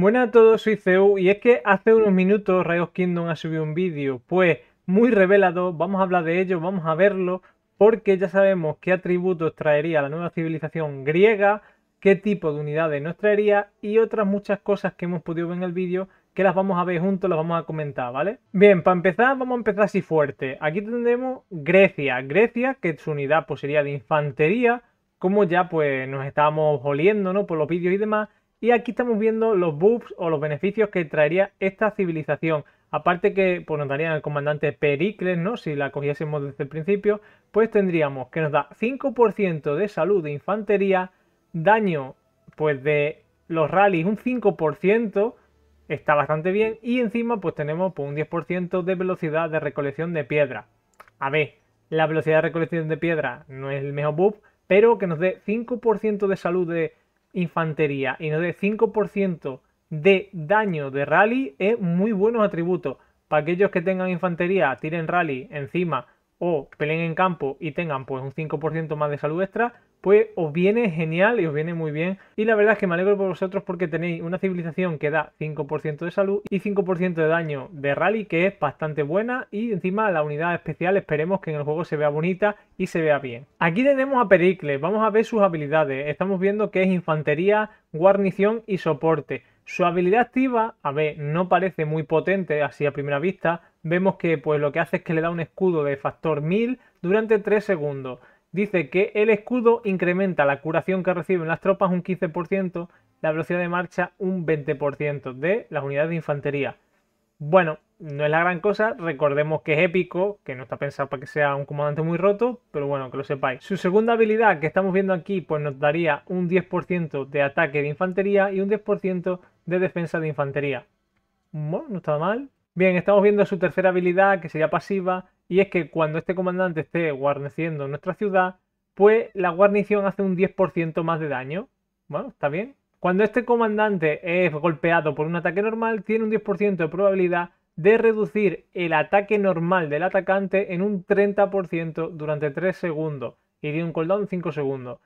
Buenas a todos, soy CEU y es que hace unos minutos Rayos Kingdom ha subido un vídeo, pues muy revelado vamos a hablar de ello, vamos a verlo, porque ya sabemos qué atributos traería la nueva civilización griega, qué tipo de unidades nos traería y otras muchas cosas que hemos podido ver en el vídeo que las vamos a ver juntos, las vamos a comentar, ¿vale? Bien, para empezar, vamos a empezar así fuerte. Aquí tendremos Grecia. Grecia, que su unidad pues, sería de infantería, como ya pues nos estábamos oliendo, ¿no? Por los vídeos y demás, y aquí estamos viendo los buffs o los beneficios que traería esta civilización. Aparte que pues, nos darían el comandante Pericles, ¿no? Si la cogiésemos desde el principio, pues tendríamos que nos da 5% de salud de infantería, daño pues de los rallies un 5%, está bastante bien, y encima pues tenemos pues, un 10% de velocidad de recolección de piedra. A ver, la velocidad de recolección de piedra no es el mejor buff, pero que nos dé 5% de salud de infantería y nos de 5% de daño de rally es muy buenos atributos. Para aquellos que tengan infantería, tiren rally encima o peleen en campo y tengan pues un 5% más de salud extra, pues os viene genial y os viene muy bien. Y la verdad es que me alegro por vosotros porque tenéis una civilización que da 5% de salud y 5% de daño de rally, que es bastante buena. Y encima la unidad especial esperemos que en el juego se vea bonita y se vea bien. Aquí tenemos a Pericles, vamos a ver sus habilidades. Estamos viendo que es infantería, guarnición y soporte. Su habilidad activa, a ver, no parece muy potente así a primera vista. Vemos que pues lo que hace es que le da un escudo de factor 1000 durante 3 segundos. Dice que el escudo incrementa la curación que reciben las tropas un 15%, la velocidad de marcha un 20% de las unidades de infantería. Bueno, no es la gran cosa. Recordemos que es épico, que no está pensado para que sea un comandante muy roto, pero bueno, que lo sepáis. Su segunda habilidad que estamos viendo aquí, pues nos daría un 10% de ataque de infantería y un 10% de defensa de infantería. Bueno, no está mal. Bien, estamos viendo su tercera habilidad, que sería pasiva, y es que cuando este comandante esté guarneciendo nuestra ciudad, pues la guarnición hace un 10% más de daño. Bueno, está bien. Cuando este comandante es golpeado por un ataque normal, tiene un 10% de probabilidad de reducir el ataque normal del atacante en un 30% durante 3 segundos y de un cooldown 5 segundos.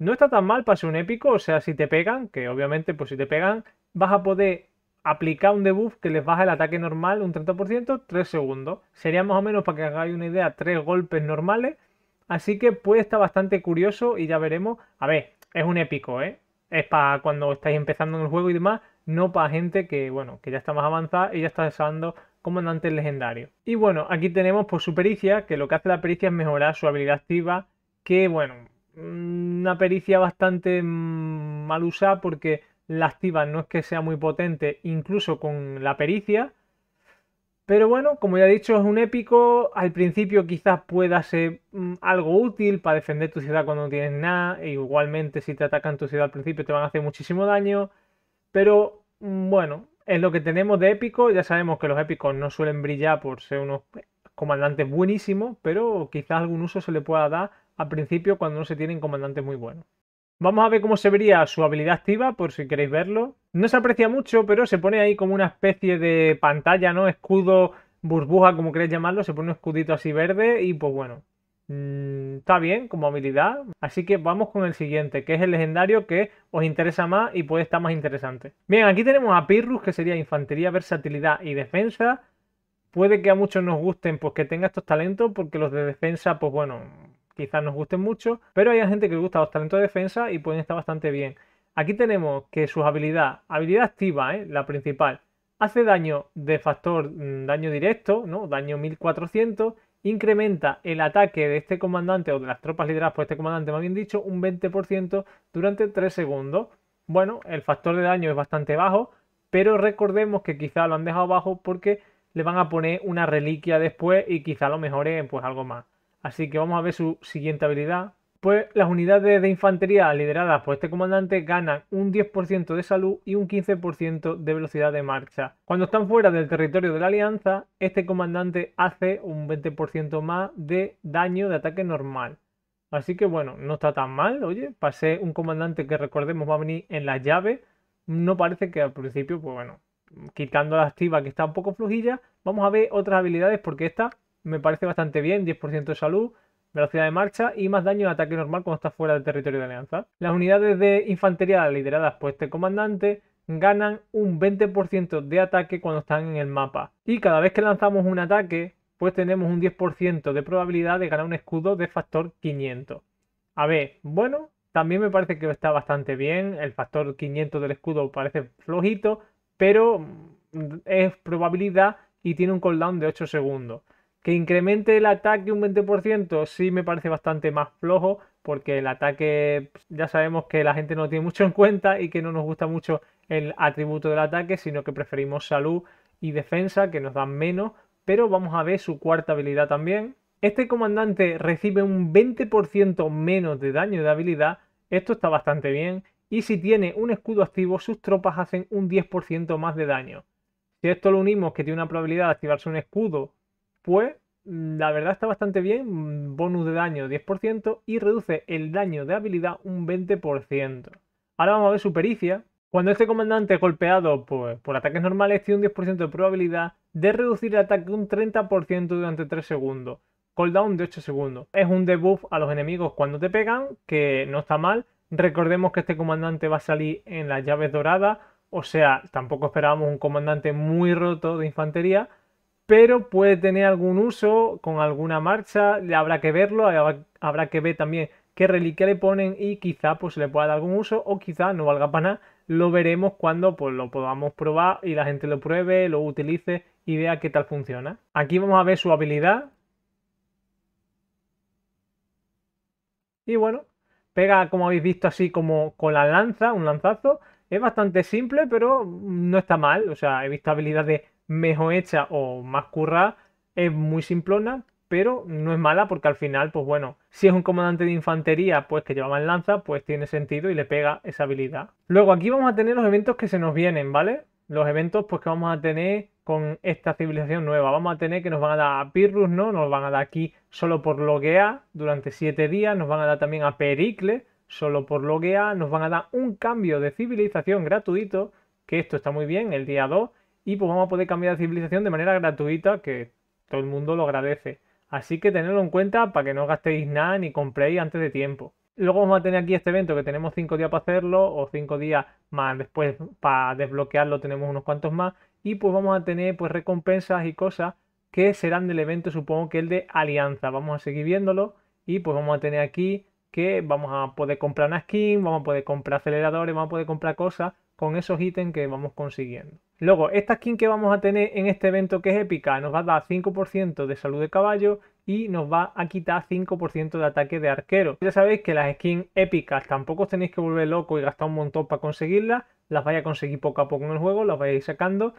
No está tan mal para ser un épico, o sea, si te pegan, que obviamente pues si te pegan vas a poder aplicar un debuff que les baja el ataque normal un 30%, 3 segundos. Sería más o menos, para que hagáis una idea, 3 golpes normales. Así que puede estar bastante curioso y ya veremos. A ver, es un épico, ¿eh? Es para cuando estáis empezando en el juego y demás, no para gente que, bueno, que ya está más avanzada y ya está usando comandante legendario. Y bueno, aquí tenemos por su pericia, que lo que hace la pericia es mejorar su habilidad activa, que bueno, mm, una pericia bastante mm, mal usada porque la activa no es que sea muy potente, incluso con la pericia. Pero bueno, como ya he dicho, es un épico. Al principio quizás pueda ser mm, algo útil para defender tu ciudad cuando no tienes nada. E igualmente si te atacan tu ciudad al principio te van a hacer muchísimo daño. Pero mm, bueno, es lo que tenemos de épico. Ya sabemos que los épicos no suelen brillar por ser unos comandantes buenísimos, pero quizás algún uso se le pueda dar al principio cuando no se tienen comandantes muy buenos. Vamos a ver cómo se vería su habilidad activa, por si queréis verlo. No se aprecia mucho, pero se pone ahí como una especie de pantalla, ¿no? Escudo, burbuja, como queréis llamarlo. Se pone un escudito así verde y pues bueno, Mm, está bien como habilidad. Así que vamos con el siguiente, que es el legendario que os interesa más y puede estar más interesante. Bien, aquí tenemos a Pirrus, que sería infantería, versatilidad y defensa. Puede que a muchos nos gusten pues que tenga estos talentos, porque los de defensa, pues bueno, quizás nos gusten mucho. Pero hay gente que le gusta los talentos de defensa y pueden estar bastante bien. Aquí tenemos que sus habilidades, habilidad activa, ¿eh? la principal, hace daño de factor mm, daño directo, ¿no? Daño 1400 incrementa el ataque de este comandante o de las tropas lideradas por este comandante, más bien dicho, un 20% durante 3 segundos. Bueno, el factor de daño es bastante bajo, pero recordemos que quizá lo han dejado bajo porque le van a poner una reliquia después y quizá lo mejoren pues algo más. Así que vamos a ver su siguiente habilidad, pues las unidades de infantería lideradas por este comandante ganan un 10% de salud y un 15% de velocidad de marcha. Cuando están fuera del territorio de la alianza, este comandante hace un 20% más de daño de ataque normal. Así que bueno, no está tan mal, oye, pasé un comandante que recordemos va a venir en las llaves, no parece que al principio, pues bueno, quitando la activa que está un poco flojilla. vamos a ver otras habilidades porque esta me parece bastante bien, 10% de salud, velocidad de marcha y más daño en ataque normal cuando está fuera del territorio de alianza. Las unidades de infantería lideradas por este comandante ganan un 20% de ataque cuando están en el mapa. Y cada vez que lanzamos un ataque, pues tenemos un 10% de probabilidad de ganar un escudo de factor 500. A ver, bueno, también me parece que está bastante bien. El factor 500 del escudo parece flojito, pero es probabilidad y tiene un cooldown de 8 segundos. Que incremente el ataque un 20% sí me parece bastante más flojo, porque el ataque pues, ya sabemos que la gente no tiene mucho en cuenta y que no nos gusta mucho el atributo del ataque, sino que preferimos salud y defensa, que nos dan menos. Pero vamos a ver su cuarta habilidad también. Este comandante recibe un 20% menos de daño de habilidad. Esto está bastante bien. Y si tiene un escudo activo, sus tropas hacen un 10% más de daño. Si esto lo unimos, que tiene una probabilidad de activarse un escudo pues la verdad está bastante bien, bonus de daño 10% y reduce el daño de habilidad un 20%. Ahora vamos a ver su pericia. Cuando este comandante es golpeado por, pues, por ataques normales tiene un 10% de probabilidad de reducir el ataque un 30% durante 3 segundos. Cooldown de 8 segundos. Es un debuff a los enemigos cuando te pegan, que no está mal. Recordemos que este comandante va a salir en las llaves doradas, o sea, tampoco esperábamos un comandante muy roto de infantería, pero puede tener algún uso con alguna marcha, habrá que verlo, habrá, que ver también qué reliquia le ponen y quizá pues se le pueda dar algún uso o quizá no valga para nada, lo veremos cuando pues lo podamos probar y la gente lo pruebe, lo utilice y vea qué tal funciona. Aquí vamos a ver su habilidad. Y bueno, pega como habéis visto así como con la lanza, un lanzazo. Es bastante simple pero no está mal, o sea, he visto habilidades mejor hecha o más curra es muy simplona, pero no es mala porque al final, pues bueno, si es un comandante de infantería, pues que lleva más lanza, pues tiene sentido y le pega esa habilidad. Luego aquí vamos a tener los eventos que se nos vienen, ¿vale? Los eventos pues que vamos a tener con esta civilización nueva. Vamos a tener que nos van a dar a Pirrus, ¿no? Nos van a dar aquí solo por loguear durante 7 días. Nos van a dar también a Pericle solo por loguear. Nos van a dar un cambio de civilización gratuito, que esto está muy bien, el día 2 y pues vamos a poder cambiar de civilización de manera gratuita, que todo el mundo lo agradece. Así que tenedlo en cuenta para que no gastéis nada ni compréis antes de tiempo. Luego vamos a tener aquí este evento que tenemos 5 días para hacerlo o 5 días más después para desbloquearlo tenemos unos cuantos más y pues vamos a tener pues recompensas y cosas que serán del evento supongo que el de alianza. Vamos a seguir viéndolo y pues vamos a tener aquí que vamos a poder comprar una skin, vamos a poder comprar aceleradores, vamos a poder comprar cosas con esos ítems que vamos consiguiendo. Luego, esta skin que vamos a tener en este evento que es épica nos va a dar 5% de salud de caballo y nos va a quitar 5% de ataque de arquero. Ya sabéis que las skins épicas tampoco os tenéis que volver loco y gastar un montón para conseguirlas. Las vais a conseguir poco a poco en el juego, las vais ir sacando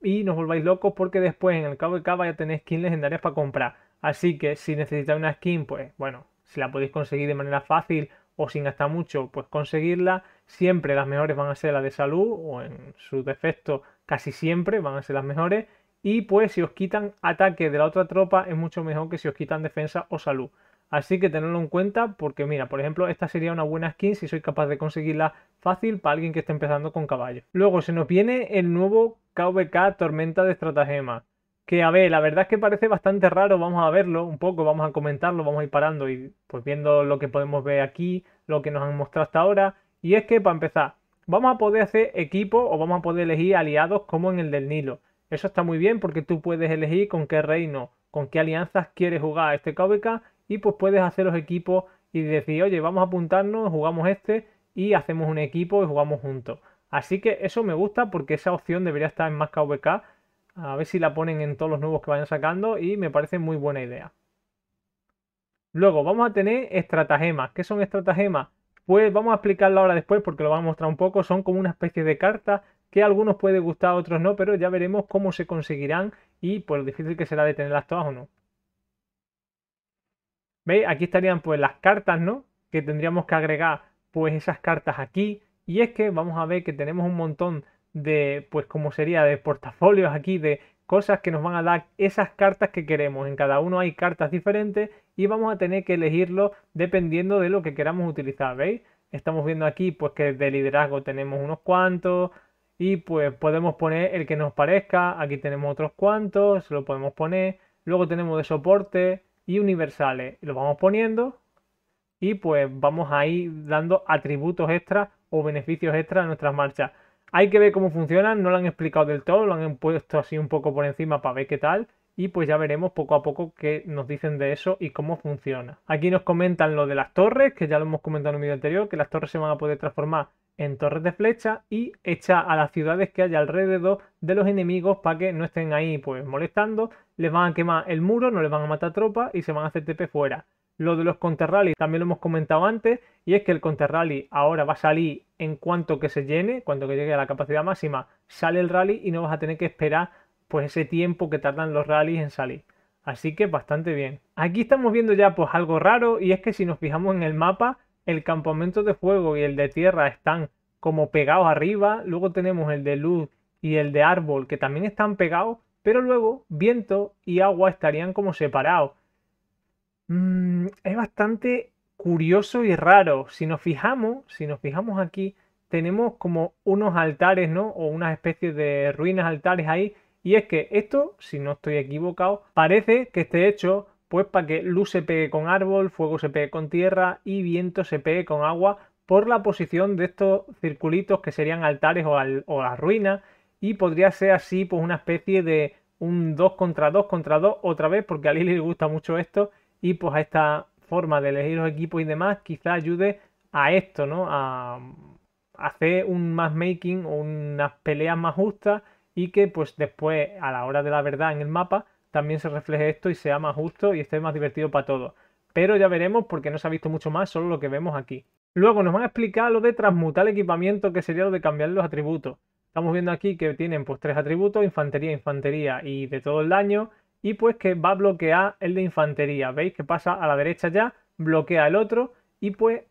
y no volváis locos porque después en el cabo de Cabo vais a tener skins legendarias para comprar. Así que si necesitáis una skin, pues bueno, si la podéis conseguir de manera fácil o sin gastar mucho, pues conseguirla. Siempre las mejores van a ser las de salud o en su defecto casi siempre van a ser las mejores. Y pues si os quitan ataque de la otra tropa es mucho mejor que si os quitan defensa o salud. Así que tenedlo en cuenta porque mira, por ejemplo, esta sería una buena skin si soy capaz de conseguirla fácil para alguien que esté empezando con caballo. Luego se nos viene el nuevo KVK Tormenta de Estratagema. Que a ver, la verdad es que parece bastante raro, vamos a verlo un poco, vamos a comentarlo, vamos a ir parando y pues viendo lo que podemos ver aquí, lo que nos han mostrado hasta ahora. Y es que para empezar, vamos a poder hacer equipo o vamos a poder elegir aliados como en el del Nilo. Eso está muy bien porque tú puedes elegir con qué reino, con qué alianzas quieres jugar a este KVK y pues puedes hacer los equipos y decir, oye, vamos a apuntarnos, jugamos este y hacemos un equipo y jugamos juntos. Así que eso me gusta porque esa opción debería estar en más KVK. A ver si la ponen en todos los nuevos que vayan sacando y me parece muy buena idea. Luego vamos a tener estratagemas. ¿Qué son estratagemas? Pues vamos a explicarlo ahora después porque lo vamos a mostrar un poco. Son como una especie de cartas que a algunos puede gustar, a otros no, pero ya veremos cómo se conseguirán y por lo difícil que será de tenerlas todas o no. ¿Veis? Aquí estarían pues las cartas, ¿no? Que tendríamos que agregar pues esas cartas aquí. Y es que vamos a ver que tenemos un montón de, pues como sería, de portafolios aquí, de cosas que nos van a dar esas cartas que queremos. En cada uno hay cartas diferentes y vamos a tener que elegirlo dependiendo de lo que queramos utilizar, ¿veis? Estamos viendo aquí pues que de liderazgo tenemos unos cuantos y pues podemos poner el que nos parezca, aquí tenemos otros cuantos, lo podemos poner, luego tenemos de soporte y universales, lo vamos poniendo y pues vamos a ir dando atributos extra o beneficios extra a nuestras marchas. Hay que ver cómo funcionan, no lo han explicado del todo, lo han puesto así un poco por encima para ver qué tal y pues ya veremos poco a poco qué nos dicen de eso y cómo funciona. Aquí nos comentan lo de las torres, que ya lo hemos comentado en un vídeo anterior, que las torres se van a poder transformar en torres de flecha y echar a las ciudades que hay alrededor de los enemigos para que no estén ahí pues molestando, les van a quemar el muro, no les van a matar tropas y se van a hacer TP fuera. Lo de los Counter también lo hemos comentado antes y es que el Counter ahora va a salir en cuanto que se llene, cuando que llegue a la capacidad máxima, sale el rally y no vas a tener que esperar pues ese tiempo que tardan los rallies en salir. Así que bastante bien. Aquí estamos viendo ya pues algo raro y es que si nos fijamos en el mapa, el campamento de fuego y el de tierra están como pegados arriba, luego tenemos el de luz y el de árbol que también están pegados, pero luego viento y agua estarían como separados. Mm, es bastante curioso y raro. Si nos fijamos, si nos fijamos aquí, tenemos como unos altares, ¿no? O unas especies de ruinas altares ahí y es que esto, si no estoy equivocado, parece que esté hecho pues para que luz se pegue con árbol, fuego se pegue con tierra y viento se pegue con agua por la posición de estos circulitos que serían altares o, las ruinas y podría ser así pues una especie de un 2 contra 2 contra 2 otra vez porque a Lili le gusta mucho esto y pues a esta forma de elegir los equipos y demás quizá ayude a esto, ¿no? A hacer un matchmaking o unas peleas más justas y que pues después a la hora de la verdad en el mapa también se refleje esto y sea más justo y esté más divertido para todos. Pero ya veremos porque no se ha visto mucho más, solo lo que vemos aquí. Luego nos van a explicar lo de transmutar equipamiento, que sería lo de cambiar los atributos. Estamos viendo aquí que tienen pues tres atributos, infantería, infantería y de todo el daño. Y pues que va a bloquear el de infantería. ¿Veis que pasa a la derecha ya? Bloquea el otro y pues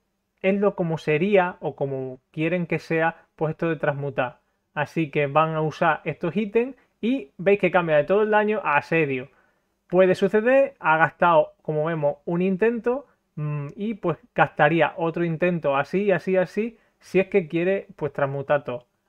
es lo como sería o como quieren que sea pues esto de transmutar. Así que van a usar estos ítems y veis que cambia de todo el daño a asedio. Puede suceder, ha gastado, como vemos, un intento mm, y pues gastaría otro intento así, así, así, si es que quiere pues transmutar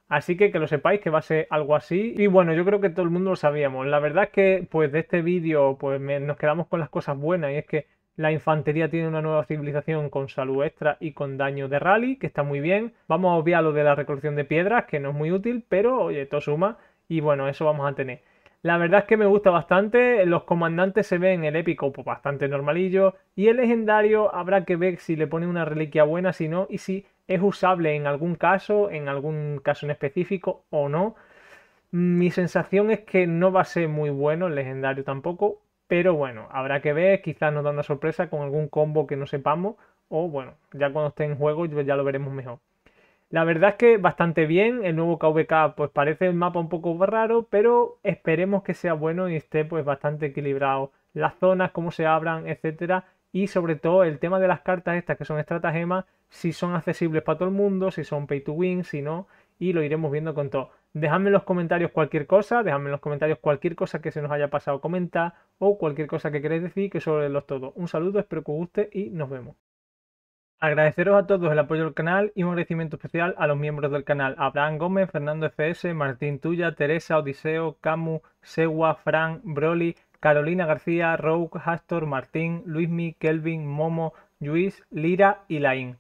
Así que que lo sepáis que va a ser algo así. Y bueno, yo creo que todo el mundo lo sabíamos. La verdad es que pues de este vídeo pues nos quedamos con las cosas buenas y es que la infantería tiene una nueva civilización con salud extra y con daño de rally, que está muy bien. Vamos a obviar lo de la recolección de piedras, que no es muy útil, pero oye, todo suma. Y bueno, eso vamos a tener. La verdad es que me gusta bastante. Los comandantes se ven el épico pues, bastante normalillo. Y el legendario habrá que ver si le pone una reliquia buena, si no, y si es usable en algún caso, en algún caso en específico o no. Mi sensación es que no va a ser muy bueno el legendario tampoco, pero bueno, habrá que ver, quizás nos da una sorpresa con algún combo que no sepamos, o bueno, ya cuando esté en juego ya lo veremos mejor. La verdad es que bastante bien, el nuevo KVK pues parece el mapa un poco raro, pero esperemos que sea bueno y esté pues bastante equilibrado. Las zonas, cómo se abran, etcétera, y sobre todo el tema de las cartas estas que son estratagemas, si son accesibles para todo el mundo, si son pay to win, si no, y lo iremos viendo con todo. Dejadme en los comentarios cualquier cosa, dejadme en los comentarios cualquier cosa que se nos haya pasado comentar o cualquier cosa que queréis decir, que sobre los todo. Un saludo, espero que os guste y nos vemos. Agradeceros a todos el apoyo del canal y un agradecimiento especial a los miembros del canal. Abraham Gómez, Fernando FS, Martín Tuya, Teresa, Odiseo, Camu, Segua, Fran, Broly, Carolina García, Rogue, Hastor, Martín, Luismi, Kelvin, Momo, Luis, Lira y Laín.